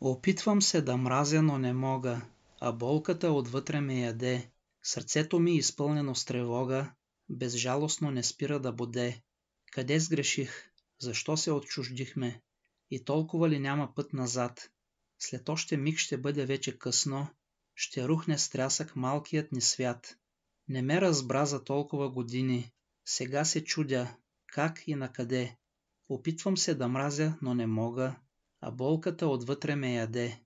Опитвам се да мразя, но не мога, а болката отвътре ме яде. Сърцето ми, е изпълнено с тревога, безжалостно не спира да боде. Къде сгреших? Защо се отчуждихме? И толкова ли няма път назад? След още миг ще бъде вече късно, ще рухне стрясък малкият ни свят. Не ме разбра за толкова години. Сега се чудя, как и накъде. Опитвам се да мразя, но не мога, а болката отвътре ме яде.